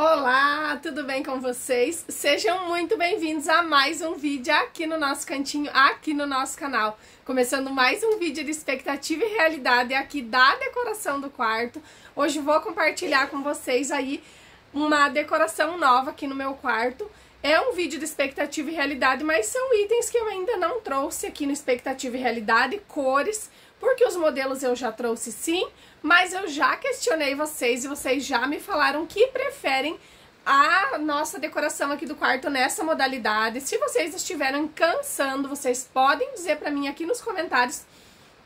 Olá, tudo bem com vocês? Sejam muito bem-vindos a mais um vídeo aqui no nosso cantinho, aqui no nosso canal. Começando mais um vídeo de expectativa e realidade aqui da decoração do quarto. Hoje vou compartilhar com vocês aí uma decoração nova aqui no meu quarto. É um vídeo de expectativa e realidade, mas são itens que eu ainda não trouxe aqui no expectativa e realidade, cores, porque os modelos eu já trouxe sim, mas eu já questionei vocês e vocês já me falaram que preferem a nossa decoração aqui do quarto nessa modalidade. Se vocês estiverem cansando, vocês podem dizer para mim aqui nos comentários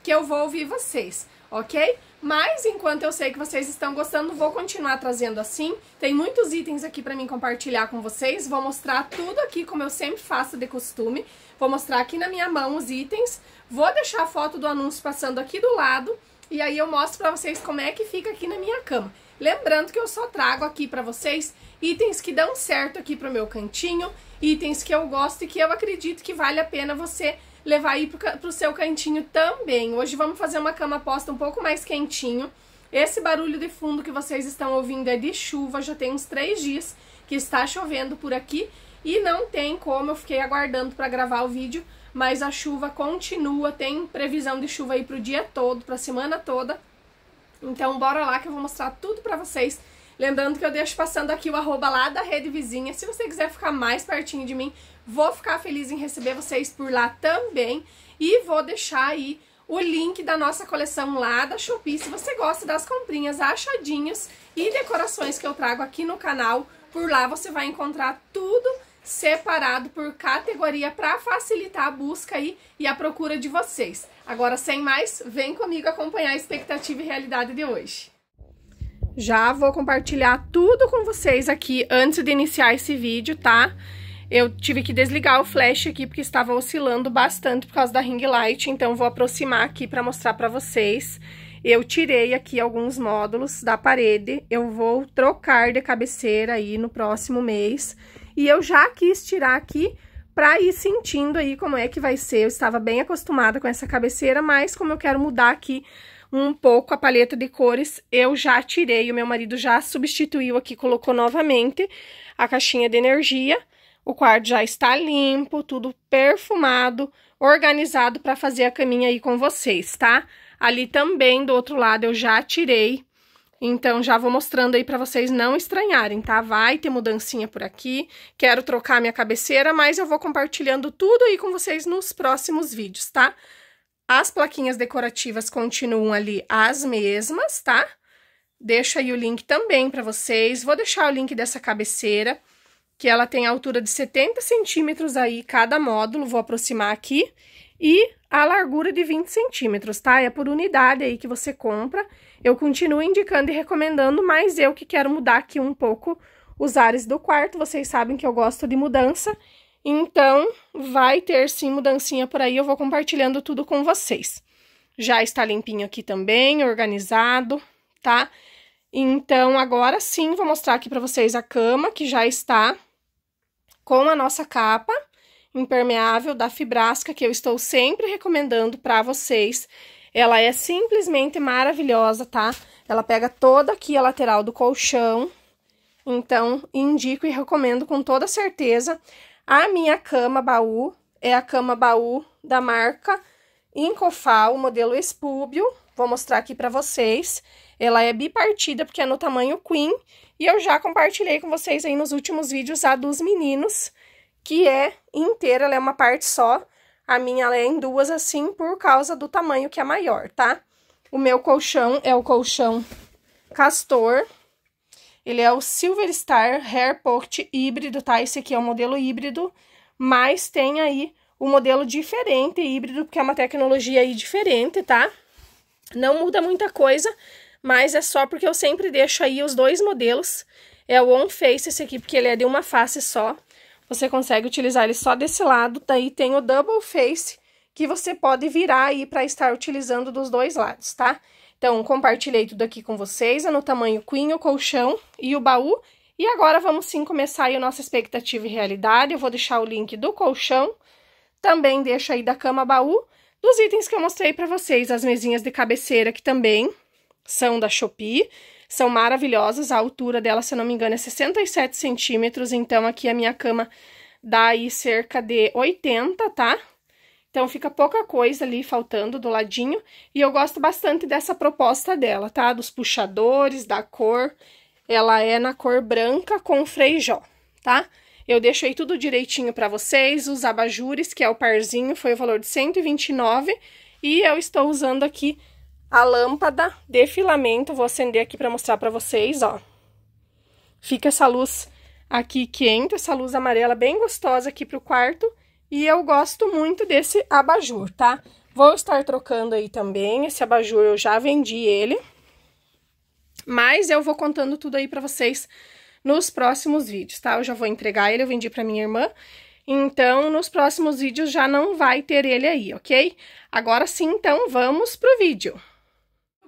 que eu vou ouvir vocês, ok? Mas enquanto eu sei que vocês estão gostando, vou continuar trazendo assim. Tem muitos itens aqui para mim compartilhar com vocês. Vou mostrar tudo aqui como eu sempre faço de costume. Vou mostrar aqui na minha mão os itens. Vou deixar a foto do anúncio passando aqui do lado e aí eu mostro para vocês como é que fica aqui na minha cama. Lembrando que eu só trago aqui para vocês itens que dão certo aqui pro meu cantinho, itens que eu gosto e que eu acredito que vale a pena você levar aí pro, pro seu cantinho também. Hoje vamos fazer uma cama posta um pouco mais quentinho. Esse barulho de fundo que vocês estão ouvindo é de chuva, já tem uns três dias que está chovendo por aqui e não tem como, eu fiquei aguardando para gravar o vídeo, mas a chuva continua, tem previsão de chuva aí pro dia todo, pra semana toda. Então bora lá que eu vou mostrar tudo pra vocês. Lembrando que eu deixo passando aqui o arroba lá da Rede Vizinha. Se você quiser ficar mais pertinho de mim, vou ficar feliz em receber vocês por lá também. E vou deixar aí o link da nossa coleção lá da Shopee, se você gosta das comprinhas, achadinhos e decorações que eu trago aqui no canal. Por lá você vai encontrar tudo separado por categoria para facilitar a busca aí e a procura de vocês. Agora, sem mais, vem comigo acompanhar a expectativa e realidade de hoje. Já vou compartilhar tudo com vocês aqui antes de iniciar esse vídeo, tá? Eu tive que desligar o flash aqui porque estava oscilando bastante por causa da ring light, então vou aproximar aqui para mostrar para vocês. Eu tirei aqui alguns módulos da parede, eu vou trocar de cabeceira aí no próximo mês e eu já quis tirar aqui para ir sentindo aí como é que vai ser. Eu estava bem acostumada com essa cabeceira, mas como eu quero mudar aqui um pouco a paleta de cores, eu já tirei, o meu marido já substituiu aqui, colocou novamente a caixinha de energia. O quarto já está limpo, tudo perfumado, organizado para fazer a caminha aí com vocês, tá? Ali também, do outro lado, eu já tirei então, já vou mostrando aí para vocês não estranharem, tá? Vai ter mudancinha por aqui. Quero trocar minha cabeceira, mas eu vou compartilhando tudo aí com vocês nos próximos vídeos, tá? As plaquinhas decorativas continuam ali as mesmas, tá? Deixo aí o link também para vocês. Vou deixar o link dessa cabeceira, que ela tem a altura de 70 centímetros aí cada módulo. Vou aproximar aqui. E a largura de 20 centímetros, tá? É por unidade aí que você compra. Eu continuo indicando e recomendando, mas eu que quero mudar aqui um pouco os ares do quarto. Vocês sabem que eu gosto de mudança. Então, vai ter sim mudancinha por aí, eu vou compartilhando tudo com vocês. Já está limpinho aqui também, organizado, tá? Então, agora sim, vou mostrar aqui para vocês a cama, que já está com a nossa capa impermeável da Fibrasca, que eu estou sempre recomendando para vocês. Ela é simplesmente maravilhosa, tá? Ela pega toda aqui a lateral do colchão. Então, indico e recomendo com toda certeza. A minha cama baú é a cama baú da marca Incofal, modelo Espúbio. Vou mostrar aqui para vocês. Ela é bipartida porque é no tamanho queen e eu já compartilhei com vocês aí nos últimos vídeos a dos meninos, que é inteira, ela é uma parte só. A minha é em duas assim por causa do tamanho que é maior, tá? O meu colchão é o colchão Castor. Ele é o Silver Star Hair Pocket híbrido, tá? Esse aqui é o modelo híbrido, mas tem aí o um modelo diferente híbrido, porque é uma tecnologia aí diferente, tá? Não muda muita coisa, mas é só porque eu sempre deixo aí os dois modelos. É o On Face esse aqui, porque ele é de uma face só você consegue utilizar ele só desse lado. Daí tem o double face, que você pode virar aí para estar utilizando dos dois lados, tá? Então, compartilhei tudo aqui com vocês, é no tamanho queen, o colchão e o baú. E agora, vamos sim começar aí a nossa expectativa e realidade. Eu vou deixar o link do colchão, também deixo aí da cama baú, dos itens que eu mostrei para vocês, as mesinhas de cabeceira, que também são da Shopee são maravilhosas. A altura dela, se eu não me engano, é 67 centímetros. Então, aqui a minha cama dá aí cerca de 80, tá? Então, fica pouca coisa ali faltando do ladinho. E eu gosto bastante dessa proposta dela, tá? Dos puxadores, da cor. Ela é na cor branca com freijó, tá? Eu deixei tudo direitinho para vocês. Os abajures, que é o parzinho, foi o valor de 129. E eu estou usando aqui a lâmpada de filamento. Vou acender aqui para mostrar para vocês, ó. Fica essa luz aqui que entra, essa luz amarela bem gostosa aqui para o quarto. E eu gosto muito desse abajur, tá? Vou estar trocando aí também, esse abajur eu já vendi ele. Mas eu vou contando tudo aí para vocês nos próximos vídeos, tá? Eu já vou entregar ele, eu vendi para minha irmã. Então, nos próximos vídeos já não vai ter ele aí, ok? Agora sim, então, vamos pro vídeo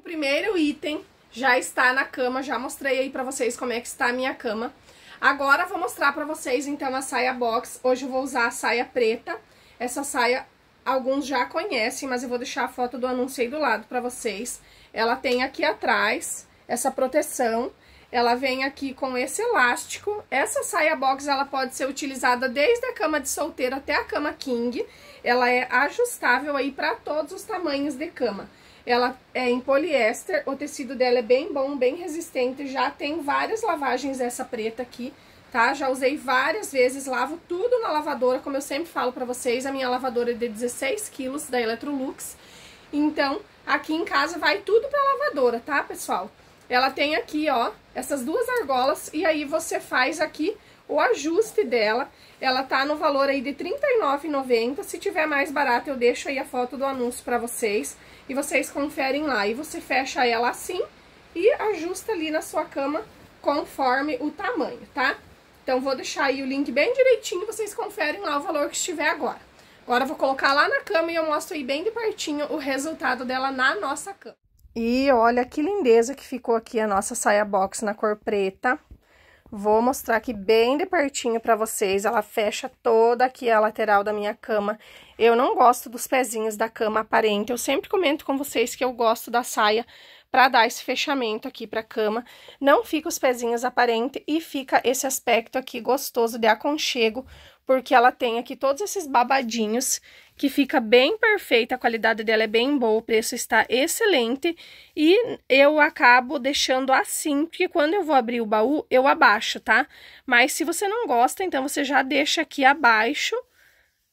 primeiro item já está na cama, já mostrei aí pra vocês como é que está a minha cama. Agora vou mostrar pra vocês então a saia box, hoje eu vou usar a saia preta, essa saia alguns já conhecem, mas eu vou deixar a foto do anúncio aí do lado pra vocês. Ela tem aqui atrás essa proteção, ela vem aqui com esse elástico. Essa saia box, ela pode ser utilizada desde a cama de solteiro até a cama king. Ela é ajustável aí para todos os tamanhos de cama. Ela é em poliéster, o tecido dela é bem bom, bem resistente, já tem várias lavagens essa preta aqui, tá? Já usei várias vezes, lavo tudo na lavadora, como eu sempre falo pra vocês, a minha lavadora é de 16 quilos, da Electrolux. Então, aqui em casa vai tudo pra lavadora, tá, pessoal? Ela tem aqui, ó, essas duas argolas e aí você faz aqui o ajuste dela. Ela tá no valor aí de R$39,90. Se tiver mais barato, eu deixo aí a foto do anúncio pra vocês e vocês conferem lá. E você fecha ela assim e ajusta ali na sua cama conforme o tamanho, tá? Então, vou deixar aí o link bem direitinho, vocês conferem lá o valor que estiver agora. Agora, vou colocar lá na cama e eu mostro aí bem de pertinho o resultado dela na nossa cama. E olha que lindeza que ficou aqui a nossa saia box na cor preta. Vou mostrar aqui bem de pertinho pra vocês, ela fecha toda aqui a lateral da minha cama. Eu não gosto dos pezinhos da cama aparente, eu sempre comento com vocês que eu gosto da saia para dar esse fechamento aqui para a cama. Não fica os pezinhos aparente e fica esse aspecto aqui gostoso de aconchego porque ela tem aqui todos esses babadinhos, que fica bem perfeita, a qualidade dela é bem boa, o preço está excelente, e eu acabo deixando assim, porque quando eu vou abrir o baú, eu abaixo, tá? Mas se você não gosta, então você já deixa aqui abaixo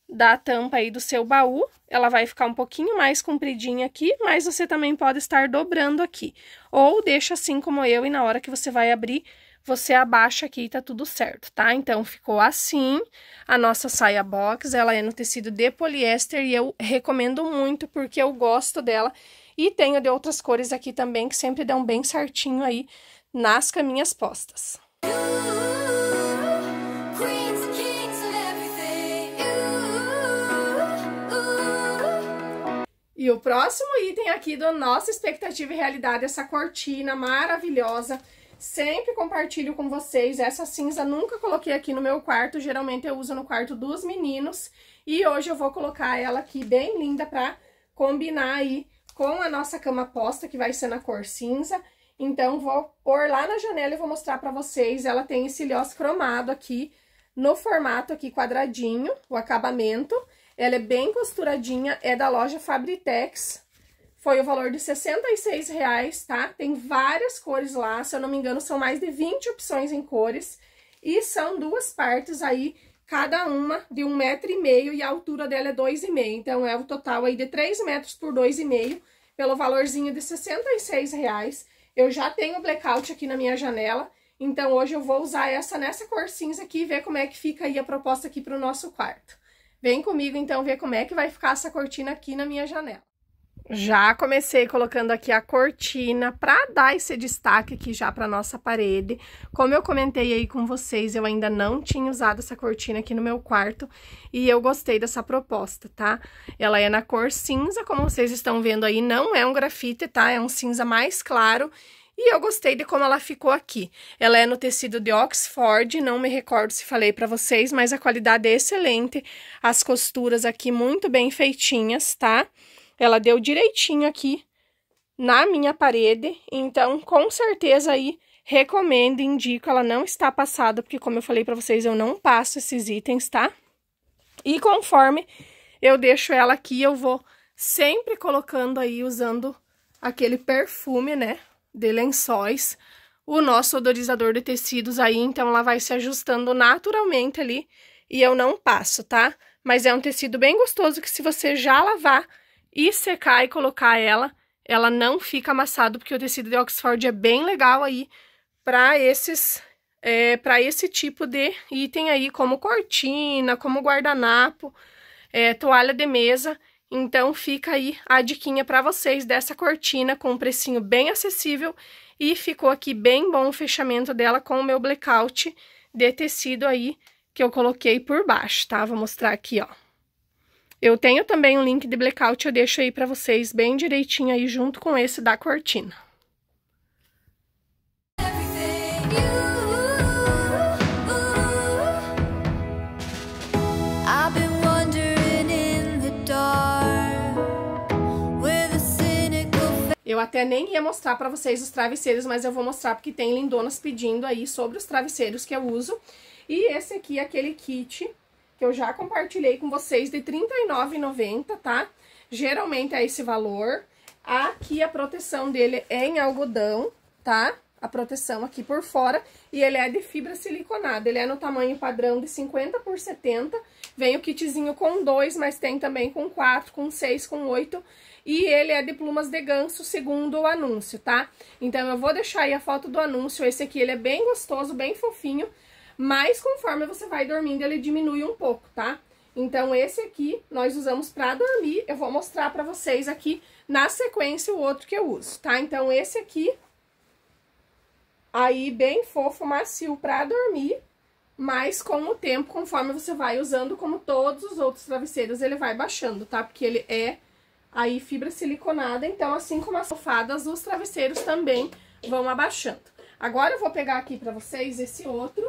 da tampa aí do seu baú, ela vai ficar um pouquinho mais compridinha aqui, mas você também pode estar dobrando aqui, ou deixa assim como eu, e na hora que você vai abrir, você abaixa aqui e tá tudo certo, tá? Então, ficou assim a nossa saia box, ela é no tecido de poliéster e eu recomendo muito porque eu gosto dela. E tenho de outras cores aqui também que sempre dão bem certinho aí nas caminhas postas. E o próximo item aqui da nossa expectativa e realidade, essa cortina maravilhosa Sempre compartilho com vocês, essa cinza nunca coloquei aqui no meu quarto, geralmente eu uso no quarto dos meninos. E hoje eu vou colocar ela aqui bem linda pra combinar aí com a nossa cama posta, que vai ser na cor cinza. Então, vou pôr lá na janela e vou mostrar pra vocês. Ela tem esse liós cromado aqui, no formato aqui quadradinho, o acabamento. Ela é bem costuradinha, é da loja Fabritex, foi o valor de R$ reais, tá? Tem várias cores lá, se eu não me engano, são mais de 20 opções em cores. E são duas partes aí, cada uma de um metro e meio e a altura dela é dois e meio. Então, é o total aí de 3 metros por dois e meio, pelo valorzinho de R$ reais. Eu já tenho blackout aqui na minha janela, então hoje eu vou usar essa nessa cor cinza aqui e ver como é que fica aí a proposta aqui para o nosso quarto. Vem comigo então ver como é que vai ficar essa cortina aqui na minha janela. Já comecei colocando aqui a cortina para dar esse destaque aqui já para nossa parede. Como eu comentei aí com vocês, eu ainda não tinha usado essa cortina aqui no meu quarto e eu gostei dessa proposta, tá? Ela é na cor cinza, como vocês estão vendo aí, não é um grafite, tá? É um cinza mais claro e eu gostei de como ela ficou aqui. Ela é no tecido de Oxford, não me recordo se falei para vocês, mas a qualidade é excelente. As costuras aqui muito bem feitinhas, tá? Tá? Ela deu direitinho aqui na minha parede, então com certeza aí recomendo, indico, ela não está passada, porque como eu falei para vocês, eu não passo esses itens, tá? E conforme eu deixo ela aqui, eu vou sempre colocando aí, usando aquele perfume, né, de lençóis, o nosso odorizador de tecidos aí, então ela vai se ajustando naturalmente ali e eu não passo, tá? Mas é um tecido bem gostoso que se você já lavar, e secar e colocar ela, ela não fica amassado, porque o tecido de Oxford é bem legal aí para esses é, para esse tipo de item aí, como cortina, como guardanapo, é, toalha de mesa. Então fica aí a diquinha para vocês dessa cortina com um precinho bem acessível e ficou aqui bem bom o fechamento dela com o meu blackout de tecido aí que eu coloquei por baixo, tá? Vou mostrar aqui, ó. Eu tenho também um link de blackout, eu deixo aí para vocês bem direitinho aí junto com esse da cortina. Eu até nem ia mostrar para vocês os travesseiros, mas eu vou mostrar porque tem lindonas pedindo aí sobre os travesseiros que eu uso. E esse aqui é aquele kit que eu já compartilhei com vocês, de R$39,90, tá? Geralmente é esse valor. Aqui a proteção dele é em algodão, tá? A proteção aqui por fora. E ele é de fibra siliconada. Ele é no tamanho padrão de 50 por 70. Vem o kitzinho com dois, mas tem também com quatro, com seis, com oito. E ele é de plumas de ganso, segundo o anúncio, tá? Então, eu vou deixar aí a foto do anúncio. Esse aqui, ele é bem gostoso, bem fofinho mas conforme você vai dormindo, ele diminui um pouco, tá? Então, esse aqui nós usamos para dormir, eu vou mostrar para vocês aqui na sequência o outro que eu uso, tá? Então, esse aqui, aí bem fofo, macio para dormir, mas com o tempo, conforme você vai usando, como todos os outros travesseiros, ele vai baixando, tá? Porque ele é aí fibra siliconada, então assim como as sofadas, os travesseiros também vão abaixando. Agora eu vou pegar aqui para vocês esse outro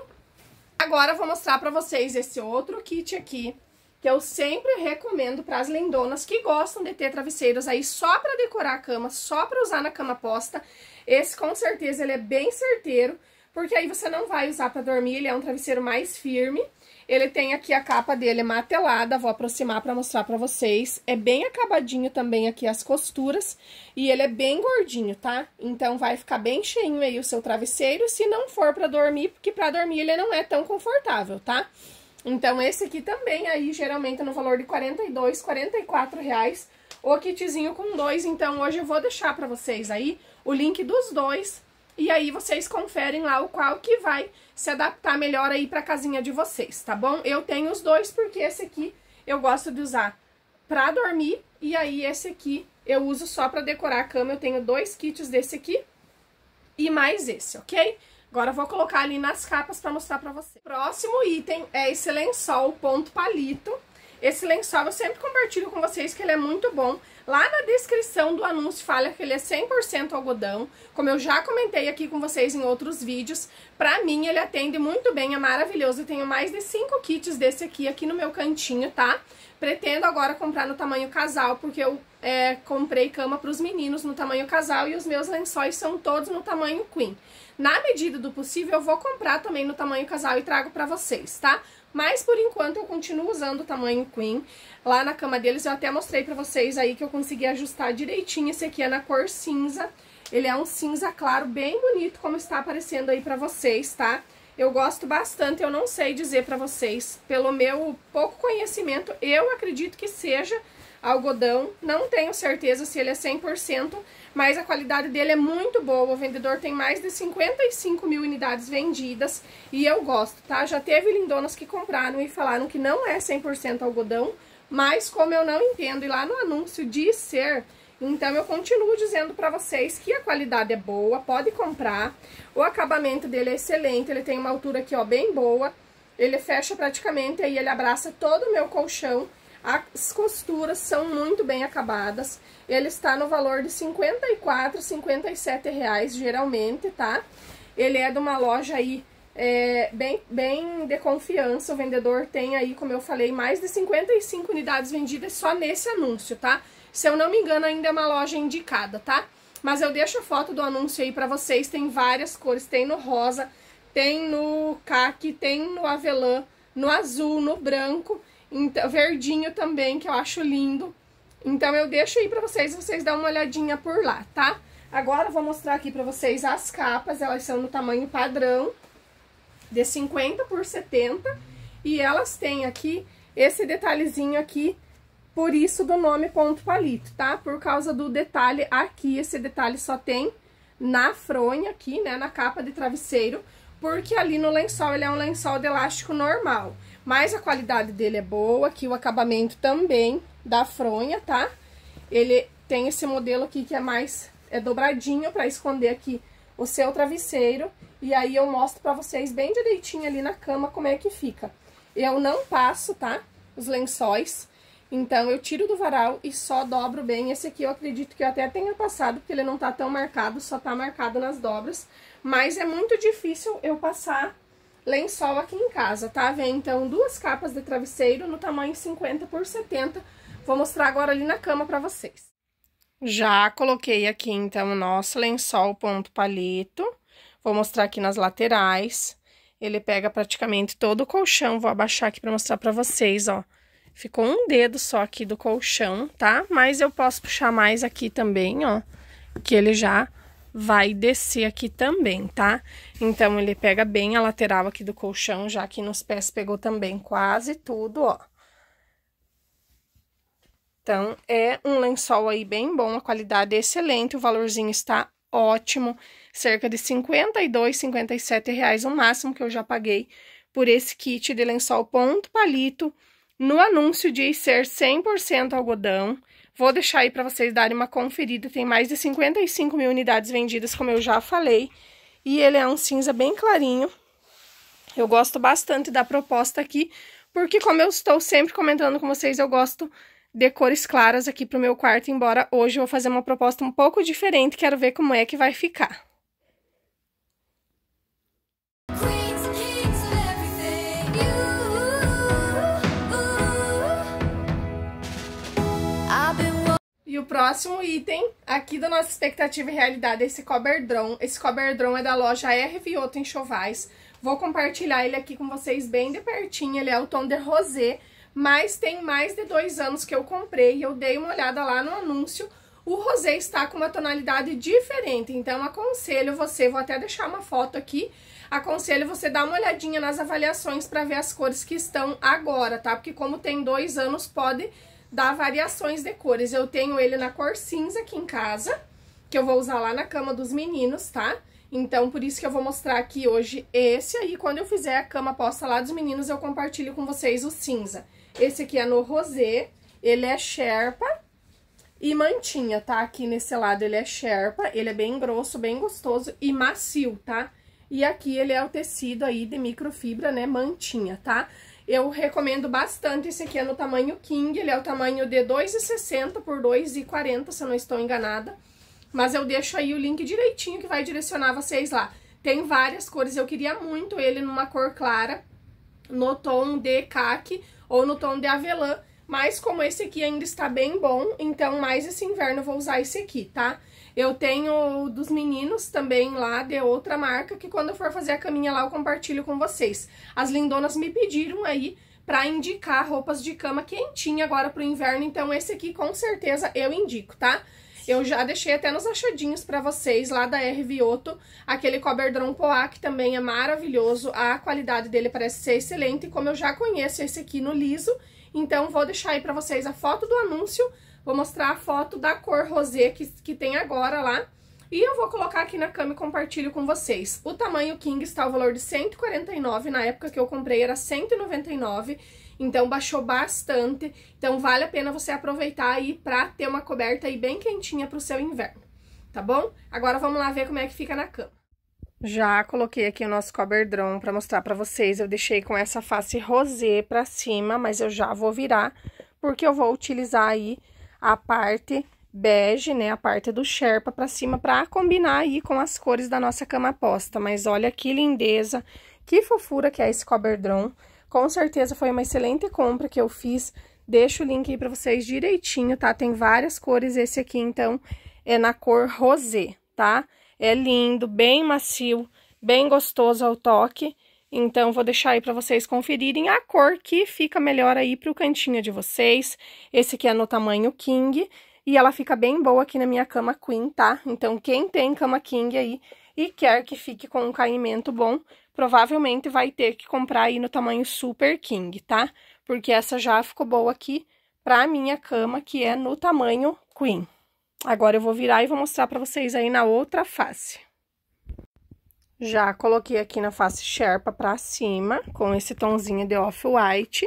Agora, vou mostrar pra vocês esse outro kit aqui, que eu sempre recomendo para as que gostam de ter travesseiros aí só para decorar a cama, só para usar na cama posta. Esse, com certeza, ele é bem certeiro, porque aí você não vai usar para dormir, ele é um travesseiro mais firme. Ele tem aqui a capa dele matelada, vou aproximar para mostrar para vocês. É bem acabadinho também aqui as costuras e ele é bem gordinho, tá? Então vai ficar bem cheinho aí o seu travesseiro, se não for para dormir, porque para dormir ele não é tão confortável, tá? Então esse aqui também aí geralmente é no valor de 42, 44 reais o kitzinho com dois. Então hoje eu vou deixar para vocês aí o link dos dois e aí vocês conferem lá o qual que vai se adaptar melhor aí para a casinha de vocês, tá bom? Eu tenho os dois porque esse aqui eu gosto de usar para dormir e aí esse aqui eu uso só para decorar a cama. Eu tenho dois kits desse aqui e mais esse, ok? Agora eu vou colocar ali nas capas para mostrar para vocês. Próximo item é esse lençol ponto palito. Esse lençol eu sempre compartilho com vocês que ele é muito bom. Lá na descrição do anúncio fala que ele é 100% algodão, como eu já comentei aqui com vocês em outros vídeos. Pra mim, ele atende muito bem, é maravilhoso. Eu tenho mais de 5 kits desse aqui, aqui no meu cantinho, tá? Pretendo agora comprar no tamanho casal, porque eu é, comprei cama para os meninos no tamanho casal e os meus lençóis são todos no tamanho queen. Na medida do possível, eu vou comprar também no tamanho casal e trago para vocês, tá? Mas por enquanto eu continuo usando o tamanho queen. Lá na cama deles eu até mostrei pra vocês aí que eu consegui ajustar direitinho. Esse aqui é na cor cinza. Ele é um cinza claro, bem bonito, como está aparecendo aí pra vocês, tá? Eu gosto bastante, eu não sei dizer pra vocês. Pelo meu pouco conhecimento, eu acredito que seja algodão. Não tenho certeza se ele é 100%, mas a qualidade dele é muito boa. O vendedor tem mais de 55 mil unidades vendidas e eu gosto, tá? Já teve lindonas que compraram e falaram que não é 100% algodão, mas como eu não entendo, e lá no anúncio diz ser... Então, eu continuo dizendo para vocês que a qualidade é boa, pode comprar. O acabamento dele é excelente, ele tem uma altura aqui, ó, bem boa. Ele fecha praticamente, aí ele abraça todo o meu colchão. As costuras são muito bem acabadas. Ele está no valor de 54, 57 reais geralmente, tá? Ele é de uma loja aí é, bem, bem de confiança. O vendedor tem aí, como eu falei, mais de 55 unidades vendidas só nesse anúncio, tá? Se eu não me engano, ainda é uma loja indicada, tá? Mas eu deixo a foto do anúncio aí pra vocês. Tem várias cores. Tem no rosa, tem no caque, tem no avelã, no azul, no branco. Então, verdinho também, que eu acho lindo. Então, eu deixo aí pra vocês, vocês dão uma olhadinha por lá, tá? Agora, eu vou mostrar aqui pra vocês as capas, elas são no tamanho padrão, de 50 por 70, e elas têm aqui esse detalhezinho aqui, por isso do nome ponto palito, tá? Por causa do detalhe aqui, esse detalhe só tem na fronha aqui, né, na capa de travesseiro, porque ali no lençol ele é um lençol de elástico normal mas a qualidade dele é boa, aqui o acabamento também da fronha, tá? Ele tem esse modelo aqui que é mais é dobradinho para esconder aqui o seu travesseiro, e aí eu mostro para vocês bem direitinho ali na cama como é que fica. Eu não passo, tá? Os lençóis, então eu tiro do varal e só dobro bem. Esse aqui eu acredito que eu até tenha passado, porque ele não tá tão marcado, só tá marcado nas dobras, mas é muito difícil eu passar lençol aqui em casa, tá? Vem então duas capas de travesseiro no tamanho 50 por 70. Vou mostrar agora ali na cama pra vocês. Já coloquei aqui então o nosso lençol ponto palito. Vou mostrar aqui nas laterais. Ele pega praticamente todo o colchão. Vou abaixar aqui pra mostrar pra vocês, ó. Ficou um dedo só aqui do colchão, tá? Mas eu posso puxar mais aqui também, ó. Que ele já vai descer aqui também, tá? Então, ele pega bem a lateral aqui do colchão, já que nos pés pegou também quase tudo, ó. Então, é um lençol aí bem bom, a qualidade é excelente, o valorzinho está ótimo, cerca de 52, 57 reais, o máximo que eu já paguei por esse kit de lençol ponto palito, no anúncio diz ser 100% algodão, Vou deixar aí para vocês darem uma conferida. Tem mais de 55 mil unidades vendidas, como eu já falei. E ele é um cinza bem clarinho. Eu gosto bastante da proposta aqui, porque como eu estou sempre comentando com vocês, eu gosto de cores claras aqui para o meu quarto, embora hoje eu vou fazer uma proposta um pouco diferente, quero ver como é que vai ficar. próximo item aqui da nossa expectativa e realidade é esse coberdron. Esse coberdron é da loja R. Vioto Enxovais. Vou compartilhar ele aqui com vocês bem de pertinho. Ele é o tom de rosé, mas tem mais de dois anos que eu comprei. Eu dei uma olhada lá no anúncio. O rosé está com uma tonalidade diferente, então aconselho você, vou até deixar uma foto aqui, aconselho você dar uma olhadinha nas avaliações para ver as cores que estão agora, tá? Porque como tem dois anos, pode dá variações de cores. Eu tenho ele na cor cinza aqui em casa, que eu vou usar lá na cama dos meninos, tá? Então, por isso que eu vou mostrar aqui hoje esse aí. Quando eu fizer a cama posta lá dos meninos, eu compartilho com vocês o cinza. Esse aqui é no rosé, ele é sherpa e mantinha, tá? Aqui nesse lado ele é sherpa, ele é bem grosso, bem gostoso e macio, Tá? E aqui ele é o tecido aí de microfibra, né, mantinha, tá? Eu recomendo bastante, esse aqui é no tamanho King, ele é o tamanho de 2,60 por 2,40, se eu não estou enganada. Mas eu deixo aí o link direitinho que vai direcionar vocês lá. Tem várias cores, eu queria muito ele numa cor clara, no tom de caque ou no tom de avelã, mas como esse aqui ainda está bem bom, então mais esse inverno eu vou usar esse aqui, tá? Tá? Eu tenho dos meninos também lá, de outra marca, que quando eu for fazer a caminha lá eu compartilho com vocês. As lindonas me pediram aí para indicar roupas de cama quentinha agora pro inverno, então esse aqui com certeza eu indico, tá? Eu já deixei até nos achadinhos para vocês lá da R Vioto, aquele coberdron poá que também é maravilhoso, a qualidade dele parece ser excelente, e como eu já conheço esse aqui no liso, então vou deixar aí para vocês a foto do anúncio, Vou mostrar a foto da cor rosé que, que tem agora lá. E eu vou colocar aqui na cama e compartilho com vocês. O tamanho King está o valor de 149, na época que eu comprei era 199, então baixou bastante. Então vale a pena você aproveitar aí para ter uma coberta aí bem quentinha para o seu inverno, tá bom? Agora vamos lá ver como é que fica na cama. Já coloquei aqui o nosso coberdron para mostrar para vocês. Eu deixei com essa face rosé para cima, mas eu já vou virar porque eu vou utilizar aí a parte bege, né, a parte do Sherpa para cima para combinar aí com as cores da nossa cama posta. Mas olha que lindeza, que fofura que é esse coberdron. Com certeza foi uma excelente compra que eu fiz. Deixo o link aí para vocês direitinho, tá? Tem várias cores esse aqui, então é na cor rosé, tá? É lindo, bem macio, bem gostoso ao toque então, vou deixar aí para vocês conferirem a cor que fica melhor aí para o cantinho de vocês. Esse aqui é no tamanho king e ela fica bem boa aqui na minha cama queen, tá? Então, quem tem cama king aí e quer que fique com um caimento bom, provavelmente vai ter que comprar aí no tamanho super king, tá? Porque essa já ficou boa aqui para a minha cama, que é no tamanho queen. Agora eu vou virar e vou mostrar para vocês aí na outra face. Já coloquei aqui na face Sherpa pra cima, com esse tonzinho de off-white,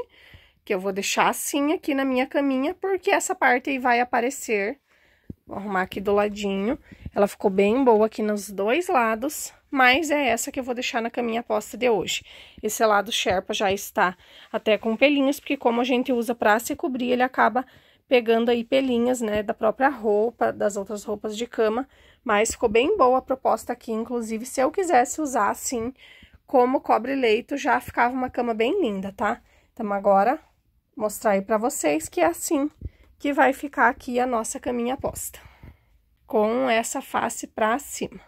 que eu vou deixar assim aqui na minha caminha, porque essa parte aí vai aparecer. Vou arrumar aqui do ladinho. Ela ficou bem boa aqui nos dois lados, mas é essa que eu vou deixar na caminha posta de hoje. Esse lado Sherpa já está até com pelinhos, porque como a gente usa pra se cobrir, ele acaba pegando aí pelinhas, né, da própria roupa, das outras roupas de cama, mas ficou bem boa a proposta aqui, inclusive se eu quisesse usar assim como cobre-leito, já ficava uma cama bem linda, tá? Então agora mostrar aí para vocês que é assim que vai ficar aqui a nossa caminha posta. Com essa face para cima.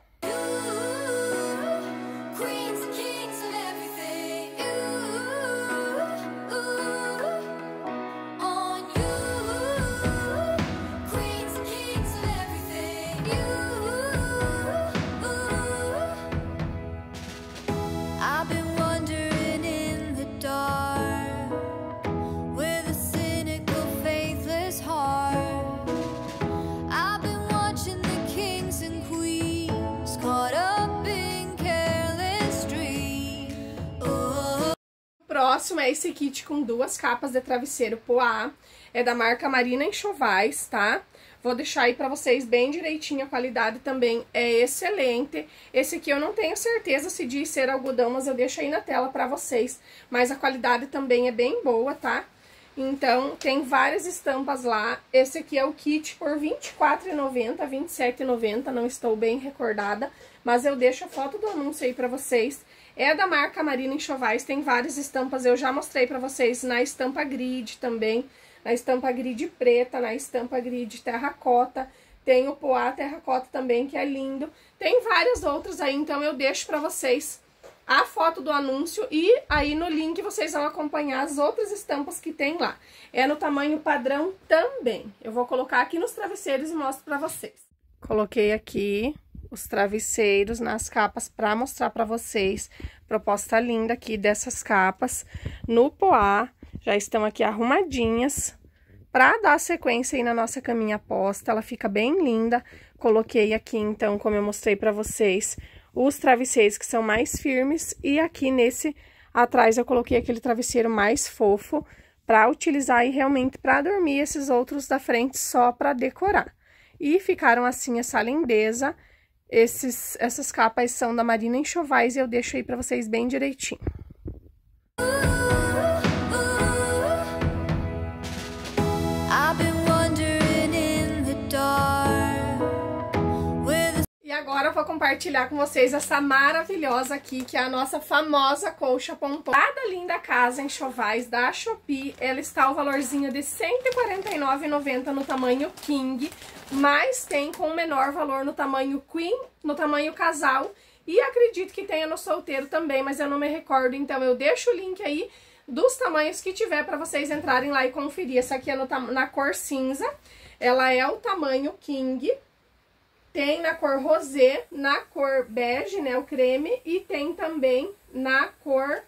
próximo é esse kit com duas capas de travesseiro Poá. É da marca Marina Enxovais, tá? Vou deixar aí pra vocês bem direitinho, a qualidade também é excelente. Esse aqui eu não tenho certeza se diz ser algodão, mas eu deixo aí na tela pra vocês. Mas a qualidade também é bem boa, tá? Então, tem várias estampas lá. Esse aqui é o kit por R$24,90, 24,90, 27,90, não estou bem recordada. Mas eu deixo a foto do anúncio aí pra vocês. É da marca Marina Enxovais, tem várias estampas, eu já mostrei pra vocês na estampa grid também, na estampa grid preta, na estampa grid terracota, tem o poá terracota também, que é lindo. Tem várias outras aí, então eu deixo pra vocês a foto do anúncio e aí no link vocês vão acompanhar as outras estampas que tem lá. É no tamanho padrão também. Eu vou colocar aqui nos travesseiros e mostro pra vocês. Coloquei aqui os travesseiros nas capas para mostrar para vocês. Proposta linda aqui dessas capas no poá. Já estão aqui arrumadinhas para dar sequência aí na nossa caminha posta. Ela fica bem linda. Coloquei aqui, então, como eu mostrei para vocês, os travesseiros que são mais firmes. E aqui nesse atrás eu coloquei aquele travesseiro mais fofo para utilizar e realmente para dormir esses outros da frente só para decorar. E ficaram assim essa lindeza esses, essas capas são da Marina Enxovais e eu deixo aí para vocês bem direitinho. agora eu vou compartilhar com vocês essa maravilhosa aqui, que é a nossa famosa colcha pompom. A da linda casa em Chovais da Shopee, ela está o valorzinho de R$ 149,90 no tamanho King, mas tem com menor valor no tamanho Queen, no tamanho casal, e acredito que tenha no solteiro também, mas eu não me recordo, então eu deixo o link aí dos tamanhos que tiver para vocês entrarem lá e conferir. Essa aqui é no, na cor cinza, ela é o tamanho King, tem na cor rosé, na cor bege, né, o creme, e tem também na cor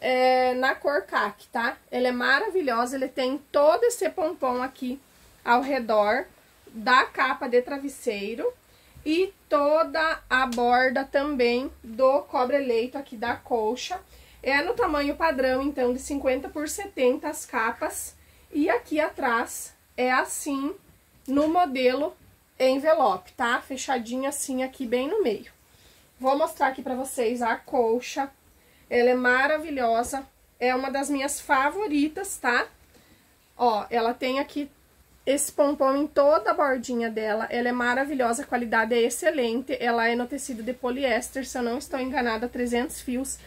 é, na cor caque, tá? Ela é maravilhosa, ele tem todo esse pompom aqui ao redor da capa de travesseiro e toda a borda também do cobre-leito aqui da colcha. É no tamanho padrão, então, de 50 por 70 as capas. E aqui atrás é assim no modelo envelope, tá? Fechadinho assim aqui bem no meio. Vou mostrar aqui pra vocês a colcha. Ela é maravilhosa. É uma das minhas favoritas, tá? Ó, ela tem aqui esse pompom em toda a bordinha dela. Ela é maravilhosa, a qualidade é excelente. Ela é no tecido de poliéster, se eu não estou enganada, 300 fios.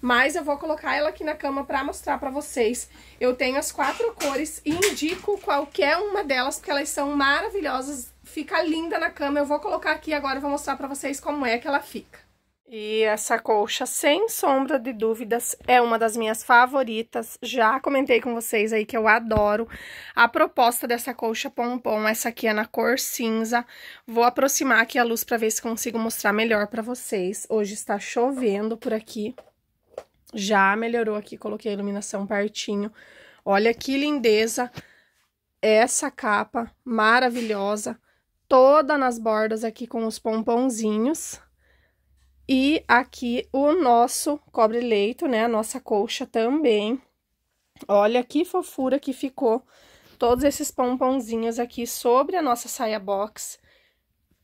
Mas eu vou colocar ela aqui na cama pra mostrar pra vocês. Eu tenho as quatro cores e indico qualquer uma delas, porque elas são maravilhosas, Fica linda na cama, eu vou colocar aqui agora, vou mostrar pra vocês como é que ela fica. E essa colcha, sem sombra de dúvidas, é uma das minhas favoritas. Já comentei com vocês aí que eu adoro a proposta dessa colcha pompom. Essa aqui é na cor cinza. Vou aproximar aqui a luz para ver se consigo mostrar melhor para vocês. Hoje está chovendo por aqui. Já melhorou aqui, coloquei a iluminação pertinho. Olha que lindeza essa capa maravilhosa toda nas bordas aqui com os pomponzinhos. E aqui o nosso cobre-leito, né? A nossa colcha também. Olha que fofura que ficou todos esses pomponzinhos aqui sobre a nossa saia box.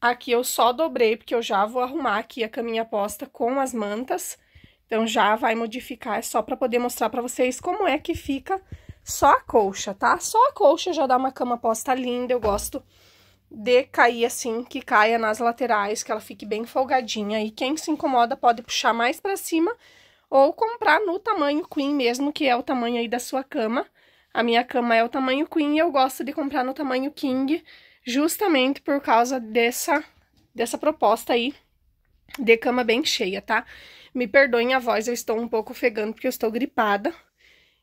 Aqui eu só dobrei, porque eu já vou arrumar aqui a caminha posta com as mantas. Então, já vai modificar, é só para poder mostrar para vocês como é que fica só a colcha, tá? Só a colcha já dá uma cama posta linda, eu gosto de cair assim, que caia nas laterais, que ela fique bem folgadinha. E quem se incomoda pode puxar mais para cima ou comprar no tamanho queen mesmo, que é o tamanho aí da sua cama. A minha cama é o tamanho queen e eu gosto de comprar no tamanho king, justamente por causa dessa, dessa proposta aí de cama bem cheia, tá? Me perdoem a voz, eu estou um pouco ofegando porque eu estou gripada.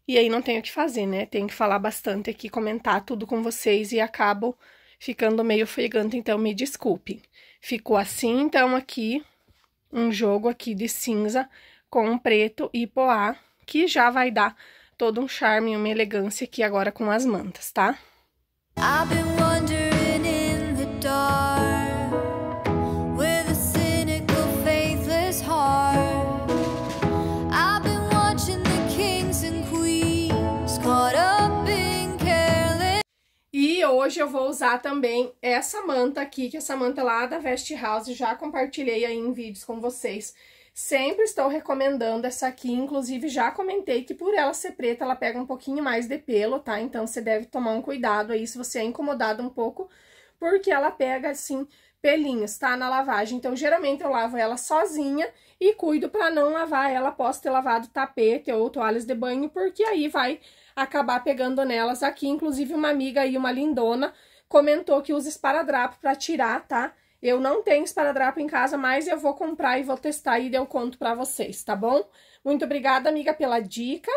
E aí não tenho o que fazer, né? Tenho que falar bastante aqui, comentar tudo com vocês e acabo ficando meio ofegante, então me desculpem. Ficou assim, então, aqui, um jogo aqui de cinza com preto e poá, que já vai dar todo um charme e uma elegância aqui agora com as mantas, tá? I've hoje eu vou usar também essa manta aqui, que é essa manta lá da Vest House, já compartilhei aí em vídeos com vocês. Sempre estou recomendando essa aqui, inclusive já comentei que por ela ser preta, ela pega um pouquinho mais de pelo, tá? Então, você deve tomar um cuidado aí se você é incomodado um pouco, porque ela pega, assim, pelinhos, tá? Na lavagem. Então, geralmente eu lavo ela sozinha e cuido para não lavar ela após ter lavado tapete ou toalhas de banho, porque aí vai acabar pegando nelas aqui. Inclusive, uma amiga aí, uma lindona, comentou que usa esparadrapo para tirar, tá? Eu não tenho esparadrapo em casa, mas eu vou comprar e vou testar e eu conto para vocês, tá bom? Muito obrigada, amiga, pela dica.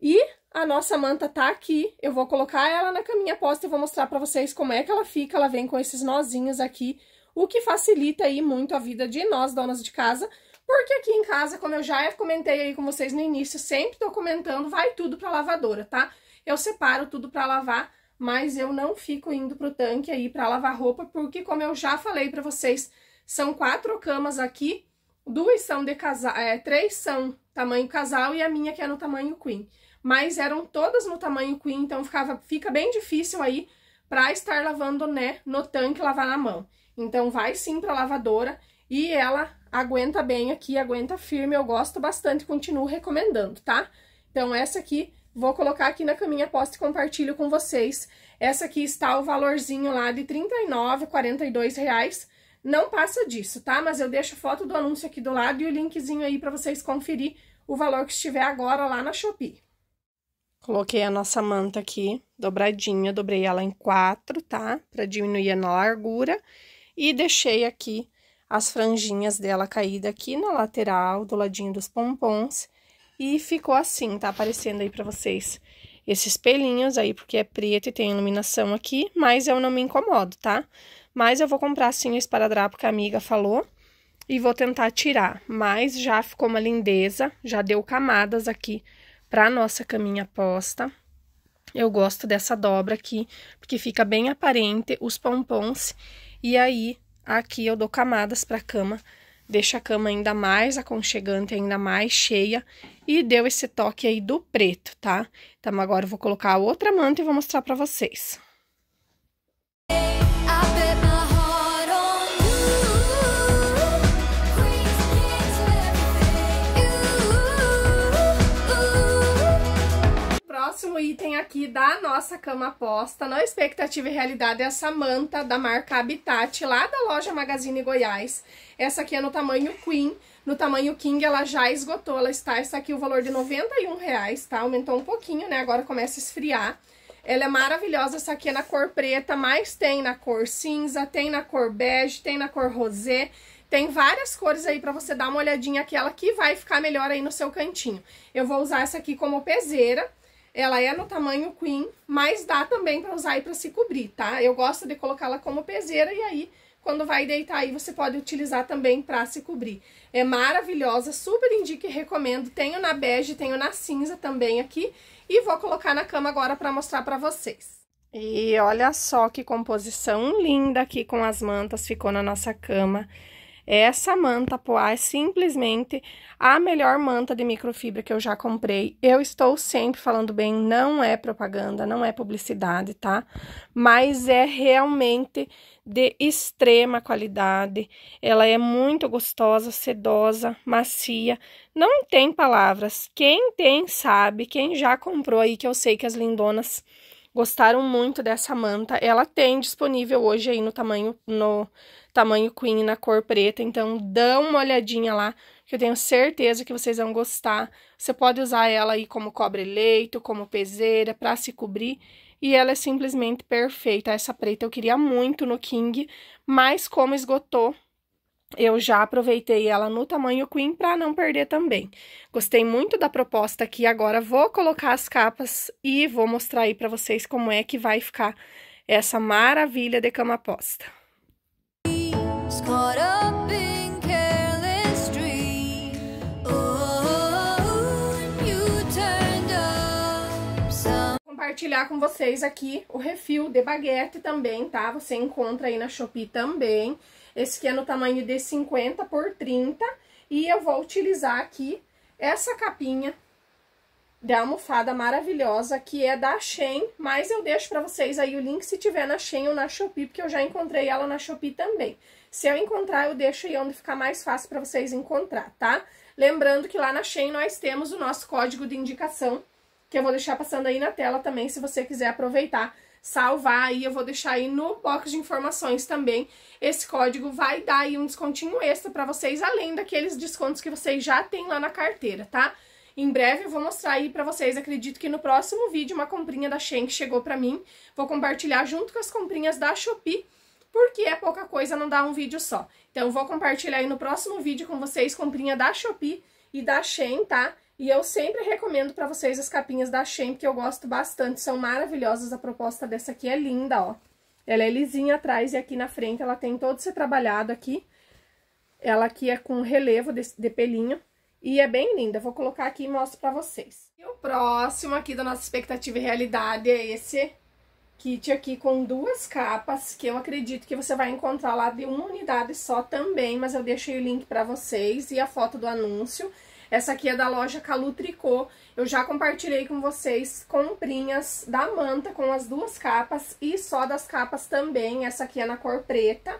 E a nossa manta tá aqui, eu vou colocar ela na caminha posta e vou mostrar para vocês como é que ela fica. Ela vem com esses nozinhos aqui, o que facilita aí muito a vida de nós, donas de casa, porque aqui em casa, como eu já comentei aí com vocês no início, sempre tô comentando, vai tudo pra lavadora, tá? Eu separo tudo pra lavar, mas eu não fico indo pro tanque aí pra lavar roupa, porque como eu já falei pra vocês, são quatro camas aqui, duas são de casal, é, três são tamanho casal e a minha que é no tamanho queen. Mas eram todas no tamanho queen, então ficava, fica bem difícil aí pra estar lavando, né, no tanque, lavar na mão. Então vai sim pra lavadora e ela aguenta bem aqui, aguenta firme, eu gosto bastante, continuo recomendando, tá? Então, essa aqui, vou colocar aqui na caminha posta e compartilho com vocês. Essa aqui está o valorzinho lá de R$39,42, reais. Não passa disso, tá? Mas eu deixo foto do anúncio aqui do lado e o linkzinho aí para vocês conferir o valor que estiver agora lá na Shopee. Coloquei a nossa manta aqui, dobradinha, dobrei ela em quatro, tá? Para diminuir na largura. E deixei aqui as franjinhas dela caída aqui na lateral, do ladinho dos pompons. E ficou assim, tá aparecendo aí pra vocês esses pelinhos aí, porque é preto e tem iluminação aqui, mas eu não me incomodo, tá? Mas eu vou comprar assim o esparadrapo que a amiga falou e vou tentar tirar. Mas já ficou uma lindeza, já deu camadas aqui pra nossa caminha posta. Eu gosto dessa dobra aqui, porque fica bem aparente os pompons. E aí, Aqui eu dou camadas para a cama, deixa a cama ainda mais aconchegante, ainda mais cheia. E deu esse toque aí do preto, tá? Então agora eu vou colocar outra manta e vou mostrar para vocês. próximo item aqui da nossa cama posta, na expectativa e realidade, é essa manta da marca Habitat, lá da loja Magazine Goiás. Essa aqui é no tamanho Queen, no tamanho King ela já esgotou, ela está, essa aqui o valor de R$ 91,00, tá? Aumentou um pouquinho, né? Agora começa a esfriar. Ela é maravilhosa, essa aqui é na cor preta, mas tem na cor cinza, tem na cor bege, tem na cor rosé. Tem várias cores aí pra você dar uma olhadinha aquela que vai ficar melhor aí no seu cantinho. Eu vou usar essa aqui como peseira. Ela é no tamanho queen, mas dá também para usar aí para se cobrir, tá? Eu gosto de colocá-la como peseira e aí quando vai deitar aí você pode utilizar também para se cobrir. É maravilhosa, super indico e recomendo. Tenho na bege, tenho na cinza também aqui e vou colocar na cama agora para mostrar para vocês. E olha só que composição linda aqui com as mantas ficou na nossa cama. Essa manta Poá é simplesmente a melhor manta de microfibra que eu já comprei. Eu estou sempre falando bem, não é propaganda, não é publicidade, tá? Mas é realmente de extrema qualidade. Ela é muito gostosa, sedosa, macia. Não tem palavras. Quem tem sabe, quem já comprou aí, que eu sei que as lindonas gostaram muito dessa manta. Ela tem disponível hoje aí no tamanho no tamanho queen na cor preta, então dão uma olhadinha lá, que eu tenho certeza que vocês vão gostar. Você pode usar ela aí como cobre-leito, como peseira, para se cobrir, e ela é simplesmente perfeita. Essa preta eu queria muito no king, mas como esgotou, eu já aproveitei ela no tamanho queen para não perder também. Gostei muito da proposta aqui, agora vou colocar as capas e vou mostrar aí para vocês como é que vai ficar essa maravilha de cama posta. Oh, compartilhar com vocês aqui o refil de baguete também, tá? Você encontra aí na Shopee também. Esse aqui é no tamanho de 50 por 30. E eu vou utilizar aqui essa capinha de almofada maravilhosa, que é da Shein, mas eu deixo para vocês aí o link se tiver na Shein ou na Shopee, porque eu já encontrei ela na Shopee também. Se eu encontrar, eu deixo aí onde ficar mais fácil para vocês encontrar, tá? Lembrando que lá na Shein nós temos o nosso código de indicação, que eu vou deixar passando aí na tela também, se você quiser aproveitar salvar aí, eu vou deixar aí no box de informações também. Esse código vai dar aí um descontinho extra para vocês, além daqueles descontos que vocês já têm lá na carteira, tá? Em breve eu vou mostrar aí para vocês, acredito que no próximo vídeo uma comprinha da Shen que chegou para mim, vou compartilhar junto com as comprinhas da Shopee, porque é pouca coisa, não dá um vídeo só. Então vou compartilhar aí no próximo vídeo com vocês comprinha da Shopee e da Shen, tá? E eu sempre recomendo para vocês as capinhas da Shein, que eu gosto bastante, são maravilhosas, a proposta dessa aqui é linda, ó. Ela é lisinha atrás e aqui na frente ela tem todo ser trabalhado aqui. Ela aqui é com relevo de, de pelinho e é bem linda. Vou colocar aqui e mostro pra vocês. E o próximo aqui da nossa expectativa e realidade é esse kit aqui com duas capas, que eu acredito que você vai encontrar lá de uma unidade só também, mas eu deixei o link pra vocês e a foto do anúncio. Essa aqui é da loja Calu Tricô. Eu já compartilhei com vocês comprinhas da manta com as duas capas e só das capas também. Essa aqui é na cor preta.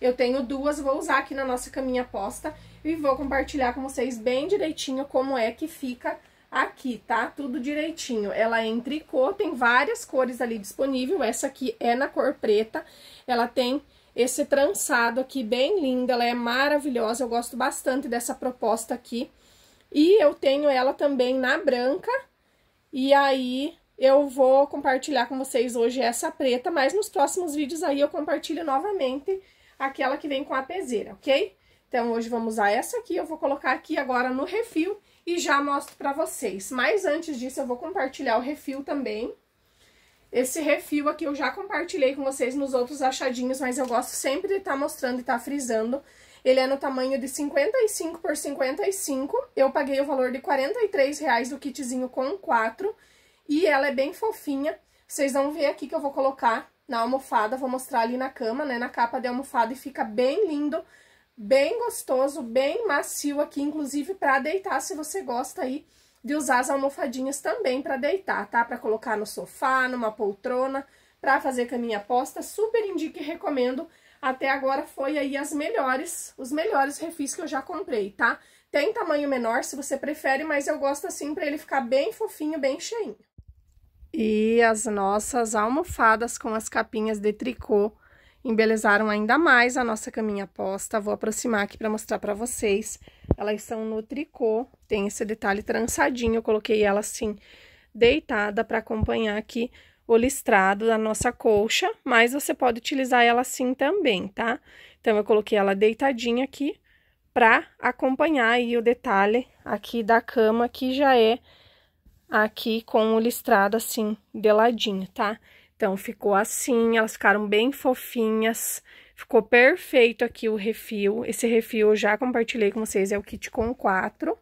Eu tenho duas, vou usar aqui na nossa caminha posta e vou compartilhar com vocês bem direitinho como é que fica aqui, tá? Tudo direitinho. Ela é em tricô, tem várias cores ali disponível. Essa aqui é na cor preta. Ela tem esse trançado aqui bem lindo, ela é maravilhosa. Eu gosto bastante dessa proposta aqui. E eu tenho ela também na branca. E aí eu vou compartilhar com vocês hoje essa preta, mas nos próximos vídeos aí eu compartilho novamente aquela que vem com a peseira, ok? Então hoje vamos usar essa aqui, eu vou colocar aqui agora no refil e já mostro pra vocês. Mas antes disso eu vou compartilhar o refil também. Esse refil aqui eu já compartilhei com vocês nos outros achadinhos, mas eu gosto sempre de estar tá mostrando e estar tá frisando ele é no tamanho de 55 por 55. Eu paguei o valor de R$ reais do kitzinho com quatro. E ela é bem fofinha. Vocês vão ver aqui que eu vou colocar na almofada, vou mostrar ali na cama, né, na capa de almofada e fica bem lindo, bem gostoso, bem macio aqui, inclusive para deitar, se você gosta aí de usar as almofadinhas também para deitar, tá? Para colocar no sofá, numa poltrona, para fazer caminha posta, super indico e recomendo até agora foi aí as melhores, os melhores refis que eu já comprei, tá? Tem tamanho menor se você prefere, mas eu gosto assim para ele ficar bem fofinho, bem cheinho. E as nossas almofadas com as capinhas de tricô embelezaram ainda mais a nossa caminha posta. Vou aproximar aqui para mostrar para vocês. Elas são no tricô, tem esse detalhe trançadinho, eu coloquei ela assim deitada para acompanhar aqui o listrado da nossa colcha, mas você pode utilizar ela assim também, tá? Então, eu coloquei ela deitadinha aqui para acompanhar aí o detalhe aqui da cama, que já é aqui com o listrado assim, de ladinho, tá? Então, ficou assim, elas ficaram bem fofinhas, ficou perfeito aqui o refil. Esse refil eu já compartilhei com vocês, é o kit com quatro.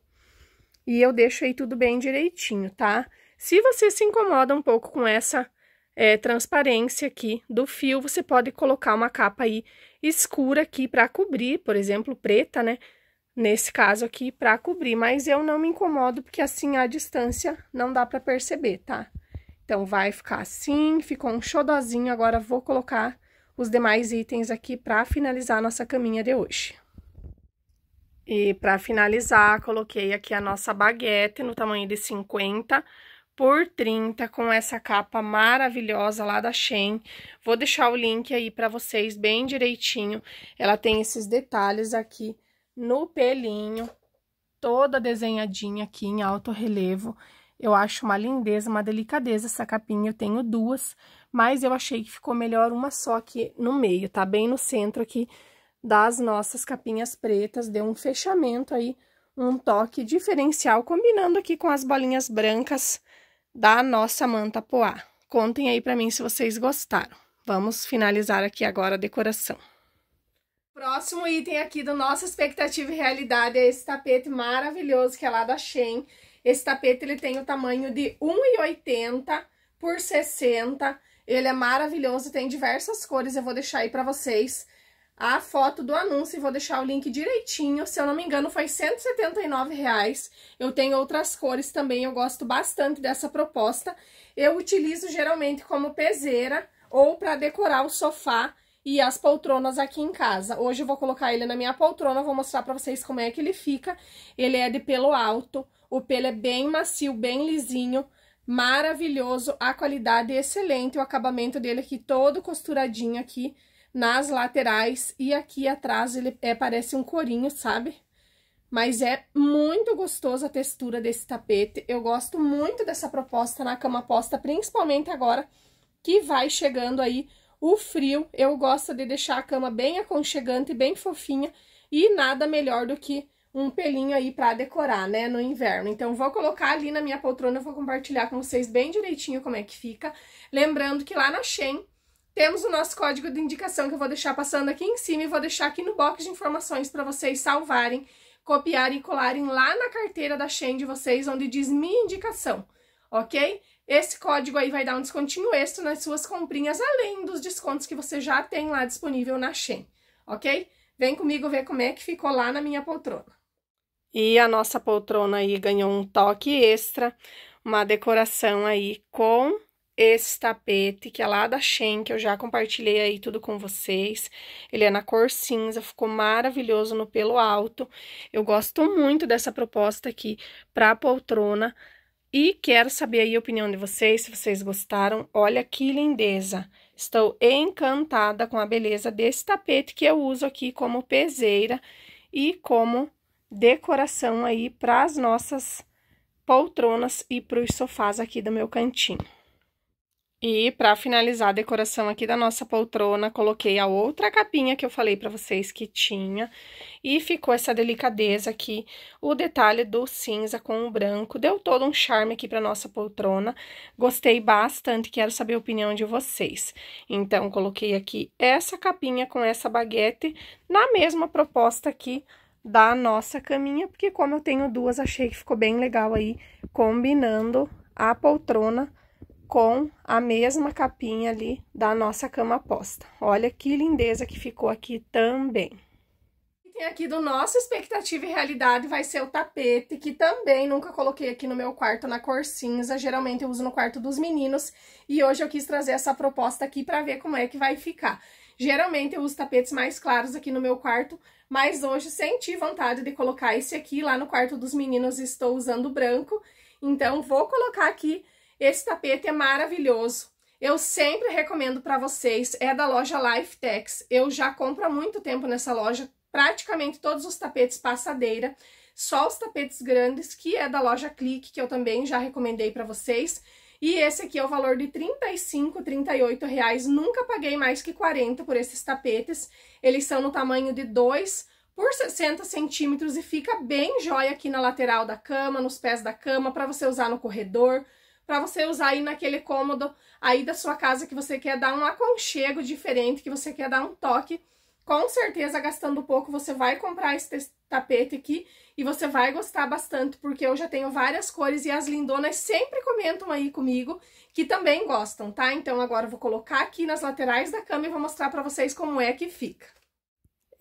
E eu deixo aí tudo bem direitinho, tá? Tá? Se você se incomoda um pouco com essa é, transparência aqui do fio, você pode colocar uma capa aí escura aqui para cobrir, por exemplo, preta, né? Nesse caso aqui, para cobrir, mas eu não me incomodo porque assim a distância não dá para perceber, tá? Então, vai ficar assim, ficou um xodozinho, agora vou colocar os demais itens aqui para finalizar a nossa caminha de hoje. E para finalizar, coloquei aqui a nossa baguete no tamanho de 50 por 30 com essa capa maravilhosa lá da Shein. Vou deixar o link aí para vocês bem direitinho. Ela tem esses detalhes aqui no pelinho, toda desenhadinha aqui em alto relevo. Eu acho uma lindeza, uma delicadeza essa capinha, eu tenho duas, mas eu achei que ficou melhor uma só aqui no meio, tá? Bem no centro aqui das nossas capinhas pretas, deu um fechamento aí, um toque diferencial, combinando aqui com as bolinhas brancas da nossa manta poá. Contem aí para mim se vocês gostaram. Vamos finalizar aqui agora a decoração. Próximo item aqui do nosso expectativa e realidade é esse tapete maravilhoso que é lá da Shein. Esse tapete ele tem o tamanho de 1,80 por 60. Ele é maravilhoso, tem diversas cores, eu vou deixar aí para vocês a foto do anúncio e vou deixar o link direitinho. Se eu não me engano, foi R$ Eu tenho outras cores também, eu gosto bastante dessa proposta. Eu utilizo geralmente como peseira ou para decorar o sofá e as poltronas aqui em casa. Hoje eu vou colocar ele na minha poltrona, vou mostrar para vocês como é que ele fica. Ele é de pelo alto, o pelo é bem macio, bem lisinho maravilhoso, a qualidade é excelente, o acabamento dele aqui todo costuradinho aqui, nas laterais e aqui atrás ele é, parece um corinho, sabe? Mas é muito gostoso a textura desse tapete, eu gosto muito dessa proposta na cama posta, principalmente agora que vai chegando aí o frio. Eu gosto de deixar a cama bem aconchegante, bem fofinha e nada melhor do que um pelinho aí pra decorar, né, no inverno. Então, vou colocar ali na minha poltrona, vou compartilhar com vocês bem direitinho como é que fica. Lembrando que lá na Shein temos o nosso código de indicação que eu vou deixar passando aqui em cima e vou deixar aqui no box de informações para vocês salvarem, copiarem e colarem lá na carteira da Shen de vocês, onde diz minha indicação, ok? Esse código aí vai dar um descontinho extra nas suas comprinhas, além dos descontos que você já tem lá disponível na Shen, ok? Vem comigo ver como é que ficou lá na minha poltrona. E a nossa poltrona aí ganhou um toque extra, uma decoração aí com esse tapete, que é lá da Shen, que eu já compartilhei aí tudo com vocês. Ele é na cor cinza, ficou maravilhoso no pelo alto. Eu gosto muito dessa proposta aqui para poltrona. E quero saber aí a opinião de vocês, se vocês gostaram. Olha que lindeza! Estou encantada com a beleza desse tapete que eu uso aqui como peseira e como decoração aí para as nossas poltronas e para os sofás aqui do meu cantinho. E para finalizar a decoração aqui da nossa poltrona, coloquei a outra capinha que eu falei para vocês que tinha. E ficou essa delicadeza aqui, o detalhe do cinza com o branco. Deu todo um charme aqui para nossa poltrona. Gostei bastante, quero saber a opinião de vocês. Então, coloquei aqui essa capinha com essa baguete na mesma proposta aqui da nossa caminha, porque como eu tenho duas, achei que ficou bem legal aí, combinando a poltrona com a mesma capinha ali da nossa cama posta. Olha que lindeza que ficou aqui também. E tem aqui do nosso expectativa e realidade vai ser o tapete, que também nunca coloquei aqui no meu quarto na cor cinza, geralmente eu uso no quarto dos meninos, e hoje eu quis trazer essa proposta aqui para ver como é que vai ficar. Geralmente eu uso tapetes mais claros aqui no meu quarto, mas hoje senti vontade de colocar esse aqui lá no quarto dos meninos, estou usando branco, então vou colocar aqui esse tapete é maravilhoso. Eu sempre recomendo para vocês, é da loja Lifetex. Eu já compro há muito tempo nessa loja, praticamente todos os tapetes passadeira, só os tapetes grandes, que é da loja Clique, que eu também já recomendei para vocês. E esse aqui é o valor de R$ 38 reais. Nunca paguei mais que 40 por esses tapetes. Eles são no tamanho de 2 por 60 centímetros e fica bem jóia aqui na lateral da cama, nos pés da cama, para você usar no corredor, para você usar aí naquele cômodo aí da sua casa que você quer dar um aconchego diferente, que você quer dar um toque. Com certeza, gastando pouco, você vai comprar esse tapete aqui e você vai gostar bastante, porque eu já tenho várias cores e as lindonas sempre comentam aí comigo que também gostam, tá? Então agora eu vou colocar aqui nas laterais da cama e vou mostrar para vocês como é que fica.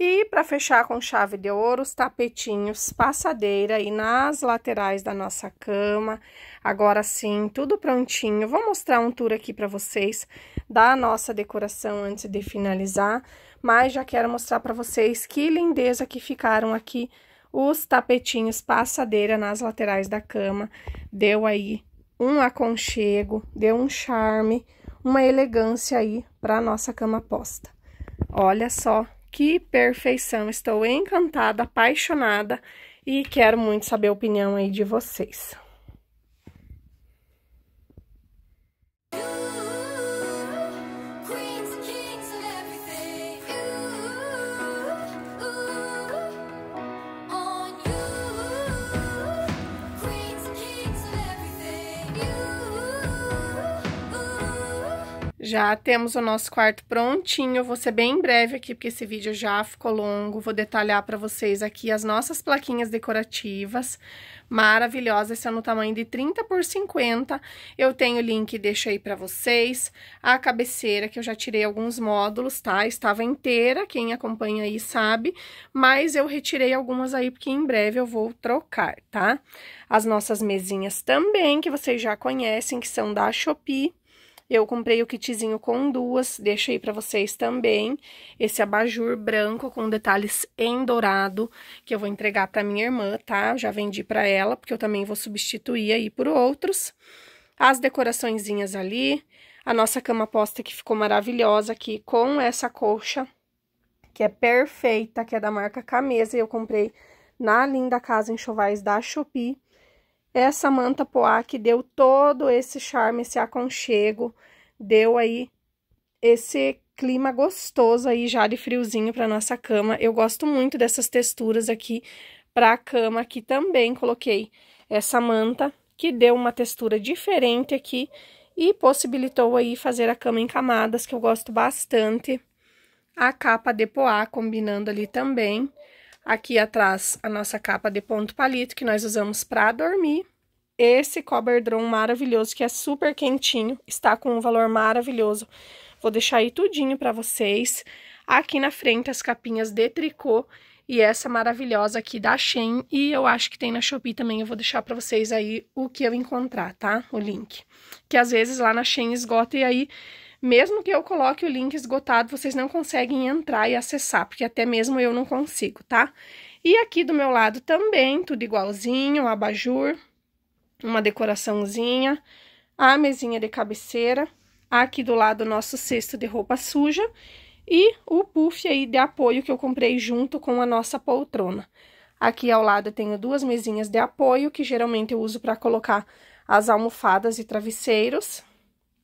E para fechar com chave de ouro, os tapetinhos passadeira aí nas laterais da nossa cama. Agora sim, tudo prontinho. Vou mostrar um tour aqui para vocês da nossa decoração antes de finalizar, mas já quero mostrar para vocês que lindeza que ficaram aqui os tapetinhos passadeira nas laterais da cama. Deu aí um aconchego, deu um charme, uma elegância aí para nossa cama posta. Olha só que perfeição! Estou encantada, apaixonada e quero muito saber a opinião aí de vocês. Já temos o nosso quarto prontinho, vou ser bem breve aqui, porque esse vídeo já ficou longo, vou detalhar para vocês aqui as nossas plaquinhas decorativas, maravilhosas, são no tamanho de 30 por 50, eu tenho o link, deixo aí para vocês, a cabeceira, que eu já tirei alguns módulos, tá? Estava inteira, quem acompanha aí sabe, mas eu retirei algumas aí, porque em breve eu vou trocar, tá? As nossas mesinhas também, que vocês já conhecem, que são da Shopee, eu comprei o kitzinho com duas, aí para vocês também. Esse abajur branco com detalhes em dourado, que eu vou entregar para minha irmã, tá? já vendi para ela, porque eu também vou substituir aí por outros. As decoraçõezinhas ali, a nossa cama posta que ficou maravilhosa aqui com essa colcha, que é perfeita, que é da marca Camesa, e eu comprei na linda casa enxovais da Shopee. Essa manta poá que deu todo esse charme, esse aconchego, deu aí esse clima gostoso aí já de friozinho para nossa cama. Eu gosto muito dessas texturas aqui para a cama aqui também coloquei essa manta que deu uma textura diferente aqui e possibilitou aí fazer a cama em camadas que eu gosto bastante. A capa de poá combinando ali também. Aqui atrás, a nossa capa de ponto palito, que nós usamos para dormir. Esse cobertor maravilhoso, que é super quentinho, está com um valor maravilhoso. Vou deixar aí tudinho para vocês. Aqui na frente, as capinhas de tricô e essa maravilhosa aqui da Shein. E eu acho que tem na Shopee também, eu vou deixar para vocês aí o que eu encontrar, tá? O link. Que às vezes lá na Shein esgota e aí mesmo que eu coloque o link esgotado, vocês não conseguem entrar e acessar, porque até mesmo eu não consigo, tá? E aqui do meu lado também, tudo igualzinho, um abajur, uma decoraçãozinha, a mesinha de cabeceira, aqui do lado o nosso cesto de roupa suja e o puff aí de apoio que eu comprei junto com a nossa poltrona. Aqui ao lado eu tenho duas mesinhas de apoio que geralmente eu uso para colocar as almofadas e travesseiros.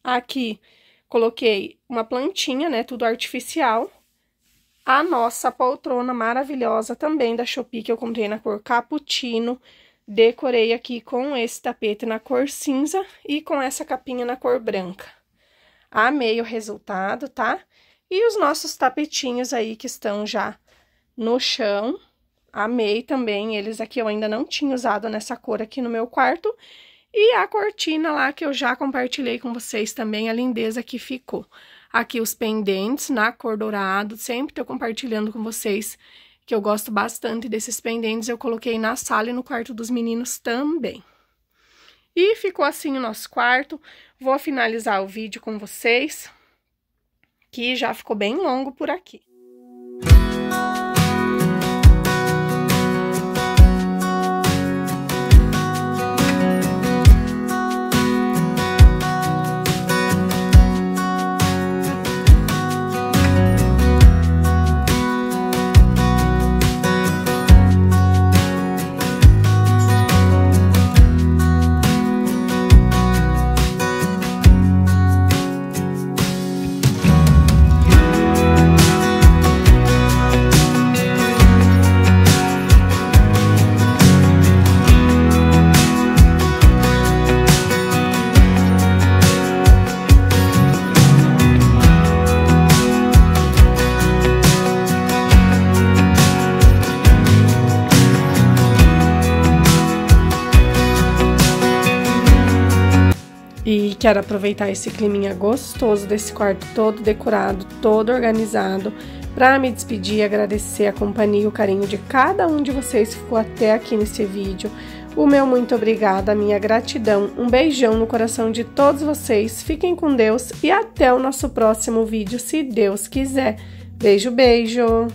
Aqui Coloquei uma plantinha, né? Tudo artificial. A nossa poltrona maravilhosa também da Shopee, que eu comprei na cor cappuccino. Decorei aqui com esse tapete na cor cinza e com essa capinha na cor branca. Amei o resultado, tá? E os nossos tapetinhos aí que estão já no chão. Amei também, eles aqui eu ainda não tinha usado nessa cor aqui no meu quarto. E a cortina lá que eu já compartilhei com vocês também, a lindeza que ficou. Aqui os pendentes na cor dourado, sempre estou compartilhando com vocês que eu gosto bastante desses pendentes. Eu coloquei na sala e no quarto dos meninos também. E ficou assim o nosso quarto. Vou finalizar o vídeo com vocês, que já ficou bem longo por aqui. Quero aproveitar esse climinha gostoso desse quarto todo decorado, todo organizado, para me despedir e agradecer a companhia e o carinho de cada um de vocês que ficou até aqui nesse vídeo. O meu muito obrigada, a minha gratidão, um beijão no coração de todos vocês, fiquem com Deus e até o nosso próximo vídeo, se Deus quiser. Beijo, beijo!